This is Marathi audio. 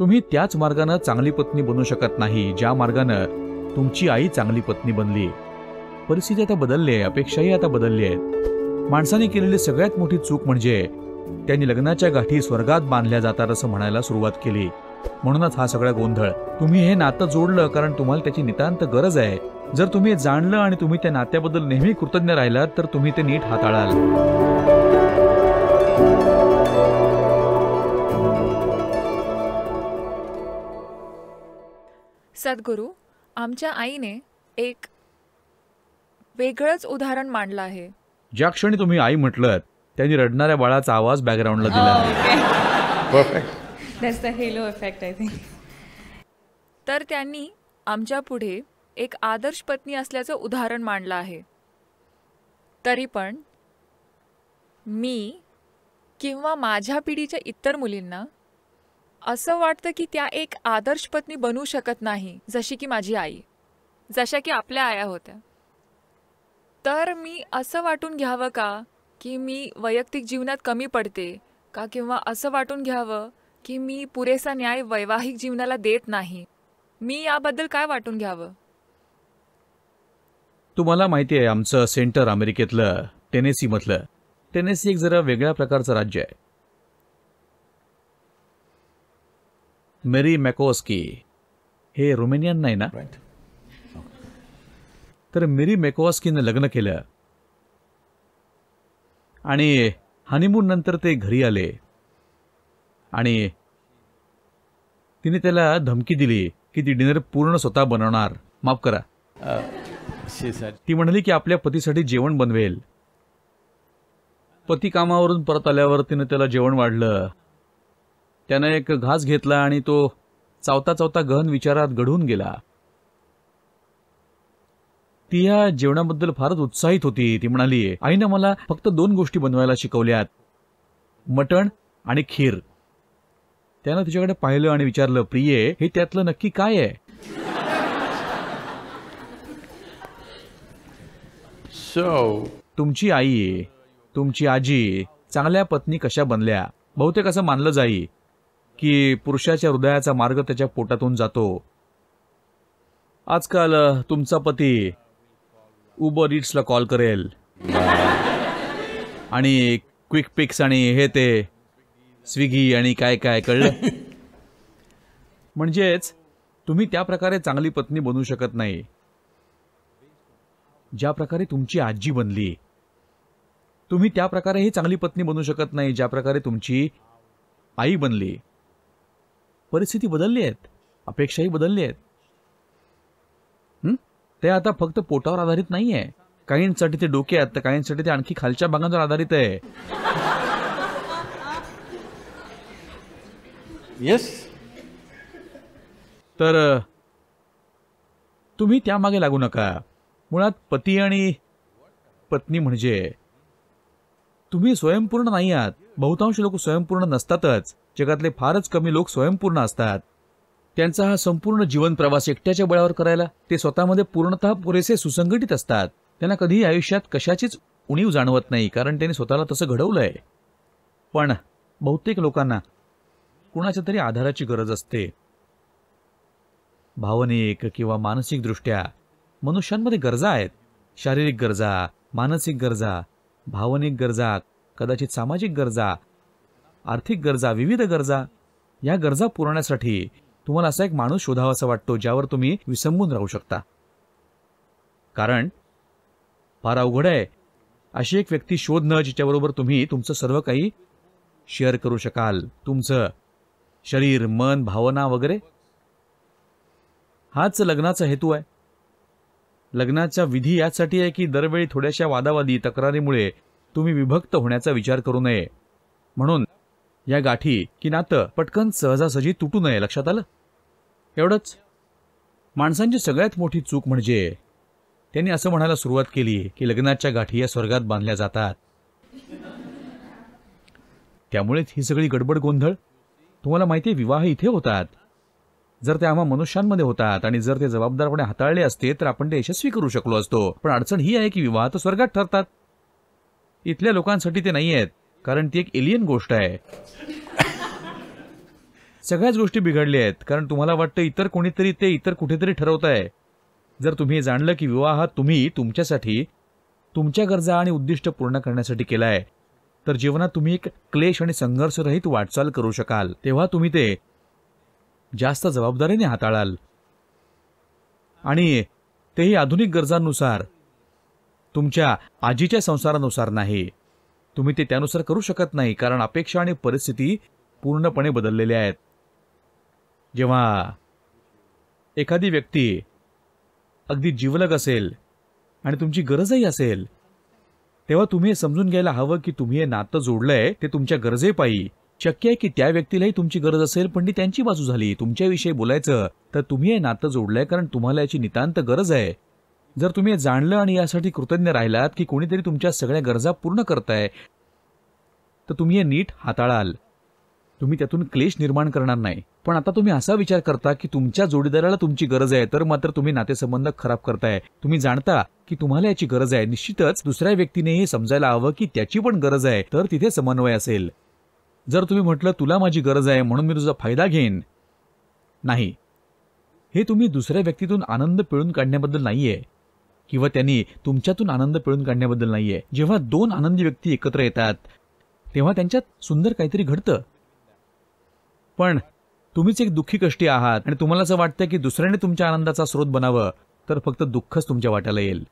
तुम्ही त्याच मार्गानं चांगली पत्नी बनू शकत नाही ज्या मार्गानं तुमची आई चांगली पत्नी बनली परिस्थिती आता बदलली आहे अपेक्षाही आता बदलली आहेत माणसाने केलेली सगळ्यात मोठी चूक म्हणजे त्यांनी लग्नाच्या गाठी स्वर्गात बांधल्या जातात असं म्हणायला सुरुवात केली म्हणूनच हा सगळा गोंधळ तुम्ही हे नातं जोडलं कारण तुम्हाला त्याची नितांत गरज आहे जर तुम्ही जाणलं आणि तुम्ही त्या नात्याबद्दल नेहमी कृतज्ञ राहिलात तर तुम्ही ते नीट हाताळाल सद्गुरू आमच्या आईने एक वेगळंच उदाहरण मांडलं आहे ज्या क्षणी तुम्ही आई म्हटलं त्यांनी रडणाऱ्या बाळाचा आवाज बॅकग्राऊंडला दिला तर त्यांनी आमच्या पुढे एक आदर्श पत्नी असल्याचं उदाहरण मांडलं आहे तरी पण मी किंवा माझ्या पिढीच्या इतर मुलींना असं वाटतं की त्या एक आदर्श पत्नी बनू शकत नाही जशी की माझी आई जशा की आपल्या आया होत्या तर मी असं वाटून घ्यावं का की मी वैयक्तिक जीवनात कमी पडते का किंवा असं वाटून घ्यावं की मी पुरेसा न्याय वैवाहिक जीवनाला देत नाही मी याबद्दल काय वाटून घ्यावं तुम्हाला माहिती आहे आमचं सेंटर अमेरिकेतलं टेनेसी मधलं टेनेसी एक जरा वेगळ्या प्रकारचं राज्य आहे मेरी मेकोस्की हे रोमेनियन नाही ना तर मेरी मेकोस्कीनं लग्न केलं आणि हनीमून नंतर ते घरी आले आणि तिने त्याला धमकी दिली की ती डिनर पूर्ण स्वतः बनवणार माफ करा uh, ती म्हणाली की आपल्या पतीसाठी जेवण बनवेल पती कामावरून परत आल्यावर तिने त्याला जेवण वाढलं त्यानं एक घास घेतला आणि तो चावता चावता गहन विचारात घडून गेला ती या जेवणाबद्दल फारच उत्साहित होती ती म्हणाली आईनं मला फक्त दोन गोष्टी बनवायला शिकवल्यात मटण आणि खीर त्यानं तिच्याकडे पाहिलं आणि विचारलं प्रिये हे त्यातलं नक्की काय आहे so... तुमची आई तुमची आजी चांगल्या पत्नी कशा बनल्या बहुतेक असं मानलं जाई की पुरुषाच्या हृदयाचा मार्ग त्याच्या पोटातून जातो आजकाल तुमचा पती उबर इट्सला कॉल करेल आणि क्विक पिक्स आणि हे ते स्विगी आणि काय काय कळलं म्हणजेच तुम्ही त्या प्रकारे चांगली पत्नी बनू शकत नाही ज्या प्रकारे तुमची आजी बनली तुम्ही त्या प्रकारे ही चांगली पत्नी बनू शकत नाही ज्या प्रकारे तुमची आई बनली परिस्थिती बदलली आहेत अपेक्षाही बदलली आहेत ते आता फक्त पोटावर आधारित नाही आहे काहींसाठी ते डोके आहेत तर काहींसाठी ते आणखी खालच्या भागांवर आधारित आहे येस तर तुम्ही त्यामागे लागू नका मुळात पती आणि पत्नी म्हणजे तुम्ही स्वयंपूर्ण नाही आहात बहुतांश लोक स्वयंपूर्ण नसतातच जगातले फारच कमी लोक स्वयंपूर्ण असतात त्यांचा हा संपूर्ण जीवन प्रवास एकट्याच्या बळावर करायला ते स्वतःमध्ये पूर्णतः पुरेसे सुसंघटित असतात त्यांना कधीही आयुष्यात कशाचीच उणीव जाणवत नाही कारण त्यांनी स्वतःला तसं घडवलं आहे पण बहुतेक लोकांना कुणाच्या तरी आधाराची गरज असते भावनिक किंवा मानसिकदृष्ट्या मनुष्यांमध्ये गरजा आहेत शारीरिक गरजा मानसिक गरजा भावनिक गरजा कदाचित सामाजिक गरजा आर्थिक गरजा विविध गरजा या गरजा पुरवण्यासाठी तुम्हाला असा एक माणूस शोधावासा वाटतो ज्यावर तुम्ही विसंबून राहू शकता कारण फार अवघड आहे अशी एक व्यक्ती शोधणं जिच्याबरोबर तुम्ही तुमचं सर्व काही शेअर करू शकाल तुमचं शरीर मन भावना वगैरे हाच लग्नाचा हेतू आहे लग्नाच्या विधी याचसाठी आहे की दरवेळी थोड्याशा वादावादी तक्रारीमुळे तुम्ही विभक्त होण्याचा विचार करू नये म्हणून या गाठी की नातं पटकन सहजासहजी तुटू नये लक्षात आलं एवढंच माणसांची सगळ्यात मोठी चूक म्हणजे त्यांनी असं म्हणायला सुरुवात केली की लग्नाच्या गाठी या स्वर्गात बांधल्या जातात त्यामुळेच ही सगळी गडबड गोंधळ तुम्हाला माहिती आहे विवाह इथे होतात जर ते आम्हा मनुष्यांमध्ये होतात आणि जर ते जबाबदारपणे हाताळले असते तर आपण ते यशस्वी करू शकलो असतो पण अडचण ही आहे की विवाह तर स्वर्गात ठरतात इथल्या लोकांसाठी ते नाही आहेत कारण ती एक एलियन गोष्ट आहे सगळ्याच गोष्टी बिघडल्या आहेत कारण तुम्हाला वाटतं इतर कोणीतरी ते इतर कुठेतरी ठरवत आहे जर तुम्ही जाणलं की विवाह हा तुम्ही तुमच्यासाठी तुमच्या गरजा आणि उद्दिष्ट पूर्ण करण्यासाठी केला आहे तर जीवनात तुम्ही एक क्लेश आणि संघर्षरहित वाटचाल करू शकाल तेव्हा तुम्ही ते जास्त जबाबदारीने हाताळाल आणि तेही आधुनिक गरजांनुसार तुमच्या आजीच्या संसारानुसार नाही तुम्ही ते त्यानुसार करू शकत नाही कारण अपेक्षा आणि परिस्थिती पूर्णपणे बदललेल्या आहेत जेव्हा एखादी व्यक्ती अगदी जीवलग असेल आणि तुमची गरजही असेल तेव्हा तुम्ही हे समजून घ्यायला हवं की तुम्ही हे नातं जोडलंय ते तुमच्या गरजेपायी शक्य आहे की त्या व्यक्तीलाही तुमची गरज असेल पण ती त्यांची बाजू झाली तुमच्याविषयी बोलायचं तर तुम्ही हे नातं जोडलंय कारण तुम्हाला याची नितांत गरज आहे जर तुम्ही जाणलं आणि यासाठी कृतज्ञ राहिलात की कोणीतरी तुमच्या सगळ्या गरजा पूर्ण करताय तर तुम्ही हे नीट हाताळाल तुम्ही त्यातून क्लेश निर्माण करणार नाही पण आता तुम्ही असा विचार करता की तुमच्या जोडीदाराला तुमची गरज आहे तर मात्र तुम्ही नातेसंबंध खराब करताय तुम्ही जाणता की तुम्हाला याची गरज आहे निश्चितच दुसऱ्या व्यक्तीने हे समजायला हवं की त्याची पण गरज आहे तर तिथे समन्वय असेल जर तुम्ही म्हटलं तुला माझी गरज आहे म्हणून मी तुझा फायदा घेईन नाही हे तुम्ही दुसऱ्या व्यक्तीतून आनंद पिळून काढण्याबद्दल नाहीये किंवा त्यांनी तुमच्यातून आनंद पिळून काढण्याबद्दल नाहीये जेव्हा दोन आनंदी व्यक्ती एकत्र येतात तेव्हा त्यांच्यात सुंदर काहीतरी घडतं पण तुम्हीच एक दुःखी कष्टी आहात आणि तुम्हाला असं वाटतं की दुसऱ्याने तुमच्या आनंदाचा स्रोत बनावं तर फक्त दुःखच तुमच्या वाट्याला येईल